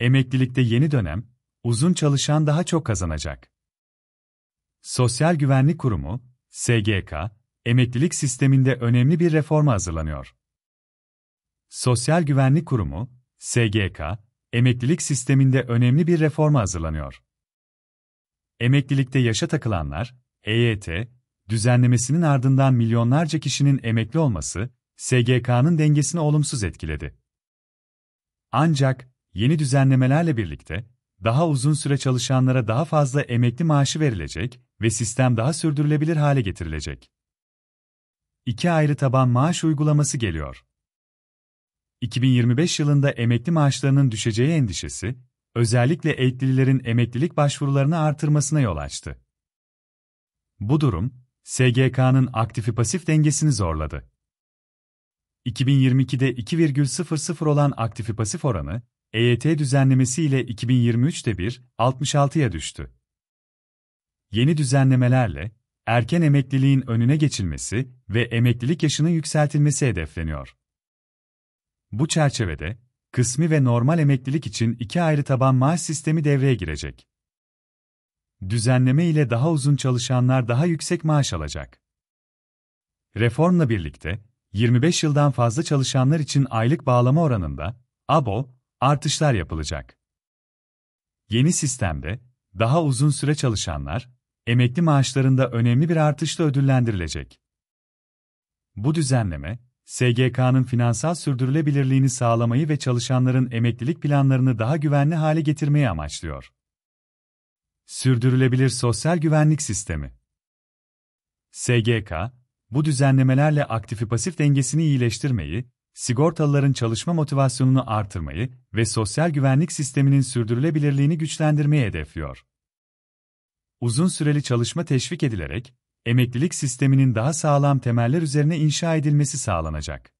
Emeklilikte yeni dönem, uzun çalışan daha çok kazanacak. Sosyal Güvenlik Kurumu, SGK, emeklilik sisteminde önemli bir reforma hazırlanıyor. Sosyal Güvenlik Kurumu, SGK, emeklilik sisteminde önemli bir reforma hazırlanıyor. Emeklilikte yaşa takılanlar, EYT, düzenlemesinin ardından milyonlarca kişinin emekli olması, SGK'nın dengesini olumsuz etkiledi. Ancak, Yeni düzenlemelerle birlikte, daha uzun süre çalışanlara daha fazla emekli maaşı verilecek ve sistem daha sürdürülebilir hale getirilecek. İki ayrı taban maaş uygulaması geliyor. 2025 yılında emekli maaşlarının düşeceği endişesi, özellikle eğitlililerin emeklilik başvurularını artırmasına yol açtı. Bu durum, SGK'nın aktifi pasif dengesini zorladı. 2022'de 2,00 olan aktifi pasif oranı, EYT düzenlemesiyle 2023'te 66'ya düştü. Yeni düzenlemelerle erken emekliliğin önüne geçilmesi ve emeklilik yaşının yükseltilmesi hedefleniyor. Bu çerçevede kısmi ve normal emeklilik için iki ayrı taban maaş sistemi devreye girecek. Düzenleme ile daha uzun çalışanlar daha yüksek maaş alacak. Reformla birlikte 25 yıldan fazla çalışanlar için aylık bağlama oranında ABO artışlar yapılacak. Yeni sistemde daha uzun süre çalışanlar emekli maaşlarında önemli bir artışla ödüllendirilecek. Bu düzenleme SGK'nın finansal sürdürülebilirliğini sağlamayı ve çalışanların emeklilik planlarını daha güvenli hale getirmeyi amaçlıyor. Sürdürülebilir Sosyal Güvenlik Sistemi SGK, bu düzenlemelerle aktifi pasif dengesini iyileştirmeyi sigortalıların çalışma motivasyonunu artırmayı ve sosyal güvenlik sisteminin sürdürülebilirliğini güçlendirmeyi hedefliyor. Uzun süreli çalışma teşvik edilerek, emeklilik sisteminin daha sağlam temeller üzerine inşa edilmesi sağlanacak.